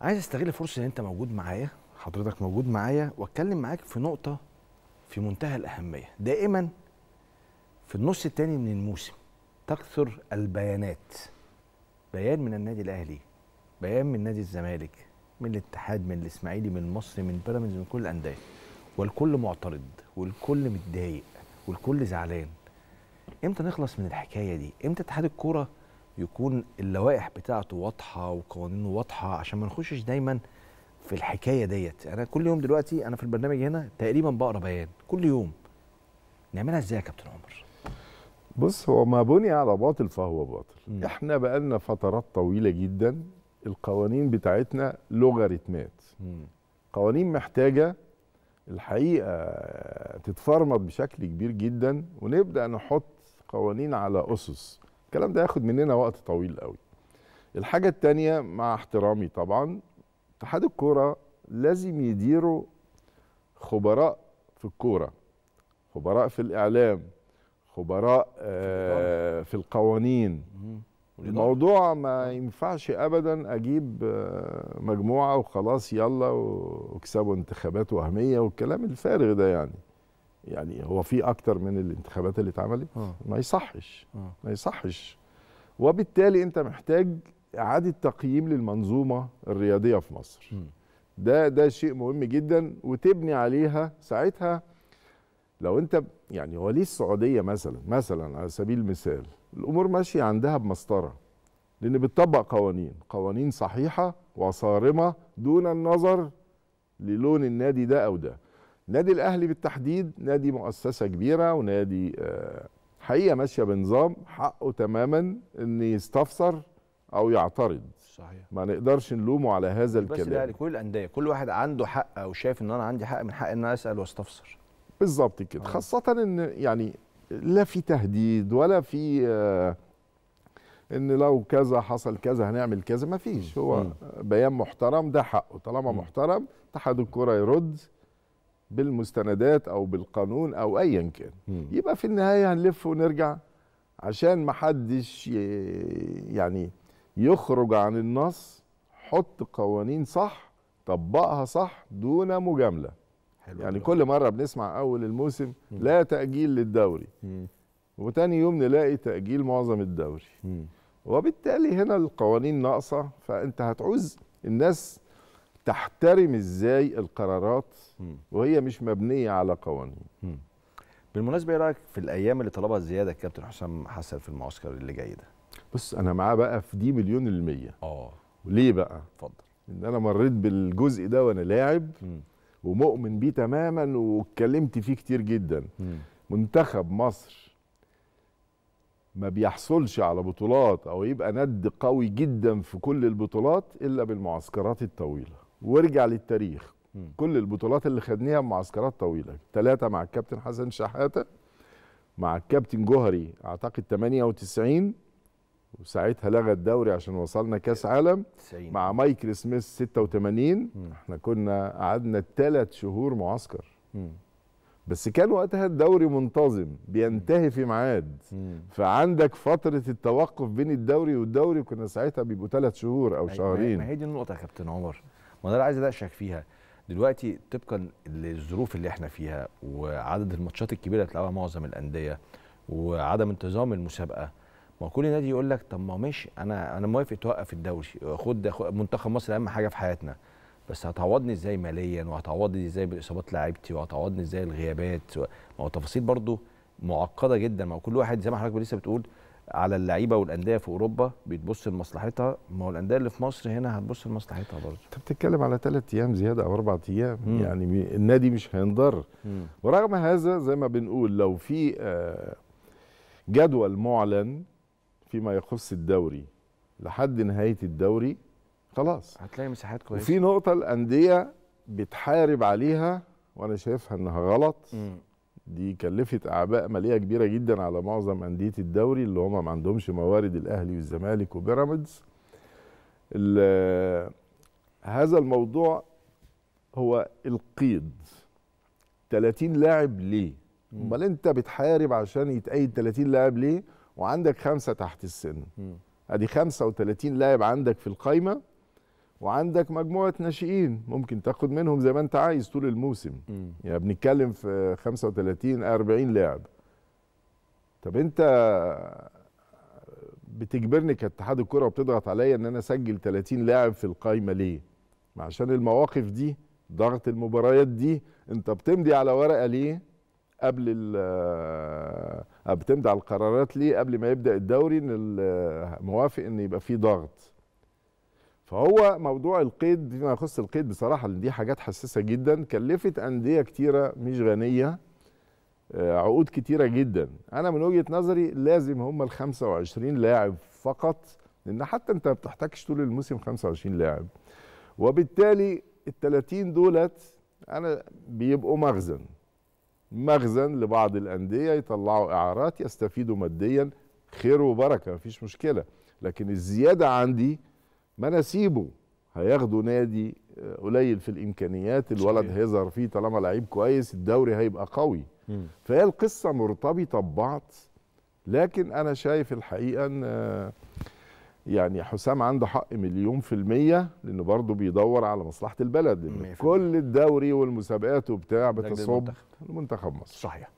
عايز استغل فرصه ان انت موجود معايا حضرتك موجود معايا واتكلم معاك في نقطه في منتهى الاهميه دائما في النص الثاني من الموسم تكثر البيانات بيان من النادي الاهلي بيان من نادي الزمالك من الاتحاد من الاسماعيلي من مصر من بيراميدز من كل الانديه والكل معترض والكل متضايق والكل زعلان امتى نخلص من الحكايه دي امتى اتحاد الكوره يكون اللوائح بتاعته واضحه وقوانينه واضحه عشان ما نخشش دايما في الحكايه ديت انا كل يوم دلوقتي انا في البرنامج هنا تقريبا بقرا بيان كل يوم نعملها ازاي يا كابتن عمر بص هو ما بني على باطل فهو باطل م. احنا بقالنا فترات طويله جدا القوانين بتاعتنا لوغاريتمات قوانين محتاجه الحقيقه تتفرمط بشكل كبير جدا ونبدا نحط قوانين على اسس الكلام ده ياخد مننا وقت طويل قوي الحاجة التانية مع احترامي طبعا اتحاد الكورة لازم يديروا خبراء في الكورة خبراء في الإعلام خبراء آه في القوانين الموضوع ما ينفعش ابدا اجيب آه، مجموعه وخلاص يلا وكسبوا انتخابات وهميه والكلام الفارغ ده يعني يعني هو في اكتر من الانتخابات اللي اتعملت آه. ما يصحش آه. ما يصحش وبالتالي انت محتاج اعاده تقييم للمنظومه الرياضيه في مصر ده ده شيء مهم جدا وتبني عليها ساعتها لو انت يعني هو ليه السعوديه مثلا مثلا على سبيل المثال الامور ماشيه عندها بمسطره لان بتطبق قوانين قوانين صحيحه وصارمه دون النظر للون النادي ده او ده نادي الاهلي بالتحديد نادي مؤسسه كبيره ونادي آه، حقيقه ماشيه بنظام حقه تماما ان يستفسر او يعترض صحيح ما نقدرش نلومه على هذا الكلام بس الاهلي كل الانديه كل واحد عنده حق او شايف ان انا عندي حق من حق ان انا اسال واستفسر بالظبط كده آه. خاصه ان يعني لا في تهديد ولا في آه، ان لو كذا حصل كذا هنعمل كذا ما فيش هو بيان محترم ده حقه طالما محترم اتحاد الكوره يرد بالمستندات او بالقانون او ايا كان مم. يبقى في النهايه هنلف ونرجع عشان ما حدش يعني يخرج عن النص حط قوانين صح طبقها صح دون مجامله حلو يعني كل مره بنسمع اول الموسم مم. لا تاجيل للدوري مم. وتاني يوم نلاقي تاجيل معظم الدوري مم. وبالتالي هنا القوانين ناقصه فانت هتعوز الناس تحترم ازاي القرارات وهي مش مبنيه على قوانين بالمناسبه ايه رايك في الايام اللي طلبها الزياده الكابتن حسام حسن في المعسكر اللي جاي ده بص انا معاه بقى في دي مليون المية اه ليه بقى اتفضل ان انا مريت بالجزء ده وانا لاعب م. ومؤمن بيه تماما واتكلمت فيه كتير جدا م. منتخب مصر ما بيحصلش على بطولات او يبقى ند قوي جدا في كل البطولات الا بالمعسكرات الطويله وارجع للتاريخ كل البطولات اللي خدناها بمعسكرات طويله ثلاثه مع الكابتن حسن شحاته مع الكابتن جوهري اعتقد 98 وساعتها لغى الدوري عشان وصلنا كاس عالم 90. مع مايكل سميث 86 م. احنا كنا قعدنا ثلاث شهور معسكر م. بس كان وقتها الدوري منتظم بينتهي في ميعاد فعندك فتره التوقف بين الدوري والدوري كنا ساعتها بيبقوا ثلاث شهور او شهرين ما هي دي النقطه يا كابتن عمر وانا اللي عايز اناقشك فيها دلوقتي طبقا للظروف اللي احنا فيها وعدد الماتشات الكبيره اللي بتلعبها معظم الانديه وعدم انتظام المسابقه ما كل نادي يقول لك طب ما ماشي انا انا موافق توقف الدوري خد منتخب مصر اهم حاجه في حياتنا بس هتعوضني ازاي ماليا وهتعوضني ازاي باصابات لاعيبتي وهتعوضني ازاي الغيابات ما هو تفاصيل برضو معقده جدا ما كل واحد زي ما حضرتك لسه بتقول على اللعيبه والانديه في اوروبا بتبص لمصلحتها ما هو الانديه اللي في مصر هنا هتبص لمصلحتها برضه انت بتتكلم على ثلاث ايام زياده او اربع ايام مم. يعني النادي مش هينضر ورغم هذا زي ما بنقول لو في آه، جدول معلن فيما يخص الدوري لحد نهايه الدوري خلاص هتلاقي مساحات كويسه وفي نقطه الانديه بتحارب عليها وانا شايفها انها غلط مم. دي كلفت اعباء ماليه كبيره جدا على معظم انديه الدوري اللي هم ما عندهمش موارد الاهلي والزمالك وبيراميدز هذا الموضوع هو القيد 30 لاعب ليه امال انت بتحارب عشان يتقيد 30 لاعب ليه وعندك خمسه تحت السن ادي 35 لاعب عندك في القايمه وعندك مجموعه ناشئين ممكن تاخد منهم زي ما انت عايز طول الموسم م. يعني بنتكلم في 35 40 لاعب طب انت بتجبرني كاتحاد الكره وبتضغط عليا ان انا اسجل 30 لاعب في القايمه ليه؟ ما عشان المواقف دي ضغط المباريات دي انت بتمضي على ورقه ليه؟ قبل آه، بتمضي على القرارات ليه قبل ما يبدا الدوري ان آه، موافق ان يبقى في ضغط فهو موضوع القيد فيما يخص القيد بصراحه دي حاجات حساسه جدا كلفت انديه كتيره مش غنيه آه، عقود كتيره جدا انا من وجهه نظري لازم هم ال 25 لاعب فقط لان حتى انت ما بتحتاجش طول الموسم 25 لاعب وبالتالي ال 30 دولت انا بيبقوا مخزن مخزن لبعض الانديه يطلعوا اعارات يستفيدوا ماديا خير وبركه مفيش مشكله لكن الزياده عندي مناسيبه هياخدوا نادي آه، قليل في الامكانيات الولد هيظهر فيه طالما لعيب كويس الدوري هيبقى قوي فهي القصه مرتبطه ببعض لكن انا شايف الحقيقه ان آه، يعني حسام عنده حق مليون في المية لأنه برضه بيدور على مصلحة البلد لأن كل الدوري والمسابقات وبتاع بتصب المنتخب مصر صحيح